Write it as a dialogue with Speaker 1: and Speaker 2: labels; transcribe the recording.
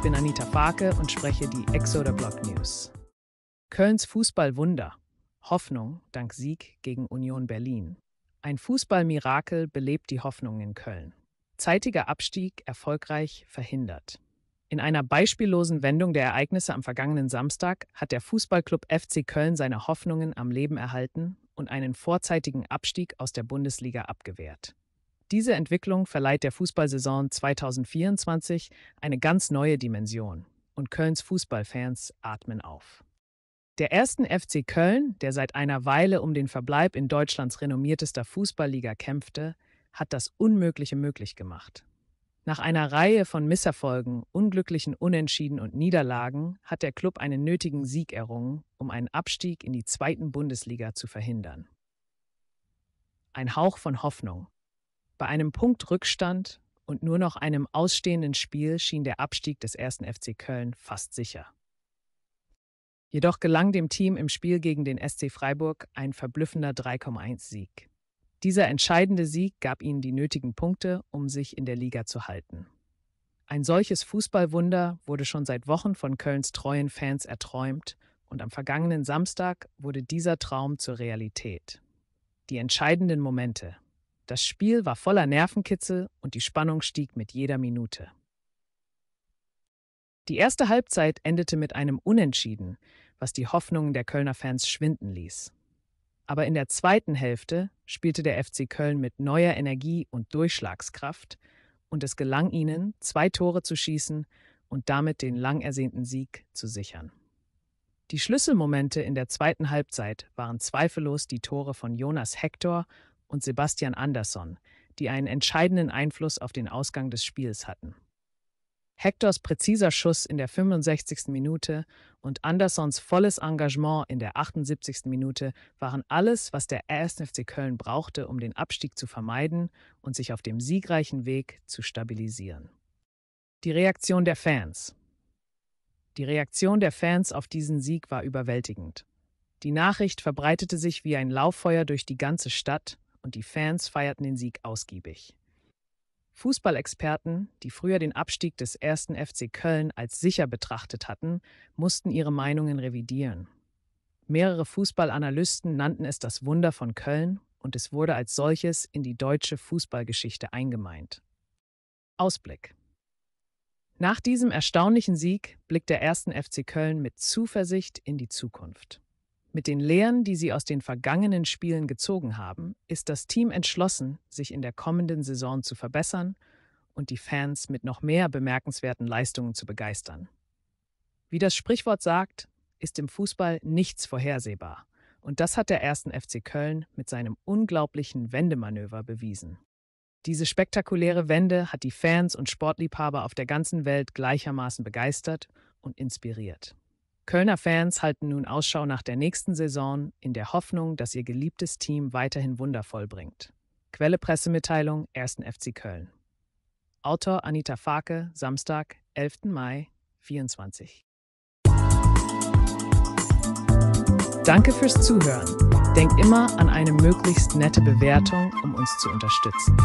Speaker 1: Ich bin Anita Farke und spreche die Exoder Block News. Kölns Fußballwunder. Hoffnung dank Sieg gegen Union Berlin. Ein Fußballmirakel belebt die Hoffnung in Köln. Zeitiger Abstieg erfolgreich verhindert. In einer beispiellosen Wendung der Ereignisse am vergangenen Samstag hat der Fußballclub FC Köln seine Hoffnungen am Leben erhalten und einen vorzeitigen Abstieg aus der Bundesliga abgewehrt. Diese Entwicklung verleiht der Fußballsaison 2024 eine ganz neue Dimension und Kölns Fußballfans atmen auf. Der ersten FC Köln, der seit einer Weile um den Verbleib in Deutschlands renommiertester Fußballliga kämpfte, hat das Unmögliche möglich gemacht. Nach einer Reihe von Misserfolgen, unglücklichen Unentschieden und Niederlagen hat der Klub einen nötigen Sieg errungen, um einen Abstieg in die zweiten Bundesliga zu verhindern. Ein Hauch von Hoffnung, bei einem Punkt Rückstand und nur noch einem ausstehenden Spiel schien der Abstieg des ersten FC Köln fast sicher. Jedoch gelang dem Team im Spiel gegen den SC Freiburg ein verblüffender 3,1-Sieg. Dieser entscheidende Sieg gab ihnen die nötigen Punkte, um sich in der Liga zu halten. Ein solches Fußballwunder wurde schon seit Wochen von Kölns treuen Fans erträumt und am vergangenen Samstag wurde dieser Traum zur Realität. Die entscheidenden Momente, das Spiel war voller Nervenkitzel und die Spannung stieg mit jeder Minute. Die erste Halbzeit endete mit einem Unentschieden, was die Hoffnungen der Kölner Fans schwinden ließ. Aber in der zweiten Hälfte spielte der FC Köln mit neuer Energie und Durchschlagskraft und es gelang ihnen, zwei Tore zu schießen und damit den lang ersehnten Sieg zu sichern. Die Schlüsselmomente in der zweiten Halbzeit waren zweifellos die Tore von Jonas Hector und Sebastian Andersson, die einen entscheidenden Einfluss auf den Ausgang des Spiels hatten. Hectors präziser Schuss in der 65. Minute und Andersons volles Engagement in der 78. Minute waren alles, was der RSFC Köln brauchte, um den Abstieg zu vermeiden und sich auf dem siegreichen Weg zu stabilisieren. Die Reaktion der Fans. Die Reaktion der Fans auf diesen Sieg war überwältigend. Die Nachricht verbreitete sich wie ein Lauffeuer durch die ganze Stadt und die Fans feierten den Sieg ausgiebig. Fußballexperten, die früher den Abstieg des ersten FC Köln als sicher betrachtet hatten, mussten ihre Meinungen revidieren. Mehrere Fußballanalysten nannten es das Wunder von Köln und es wurde als solches in die deutsche Fußballgeschichte eingemeint. Ausblick. Nach diesem erstaunlichen Sieg blickt der ersten FC Köln mit Zuversicht in die Zukunft. Mit den Lehren, die sie aus den vergangenen Spielen gezogen haben, ist das Team entschlossen, sich in der kommenden Saison zu verbessern und die Fans mit noch mehr bemerkenswerten Leistungen zu begeistern. Wie das Sprichwort sagt, ist im Fußball nichts vorhersehbar. Und das hat der ersten FC Köln mit seinem unglaublichen Wendemanöver bewiesen. Diese spektakuläre Wende hat die Fans und Sportliebhaber auf der ganzen Welt gleichermaßen begeistert und inspiriert. Kölner Fans halten nun Ausschau nach der nächsten Saison in der Hoffnung, dass ihr geliebtes Team weiterhin Wunder vollbringt. Quelle Pressemitteilung 1. FC Köln. Autor Anita Farke, Samstag, 11. Mai 24. Danke fürs Zuhören. Denkt immer an eine möglichst nette Bewertung, um uns zu unterstützen.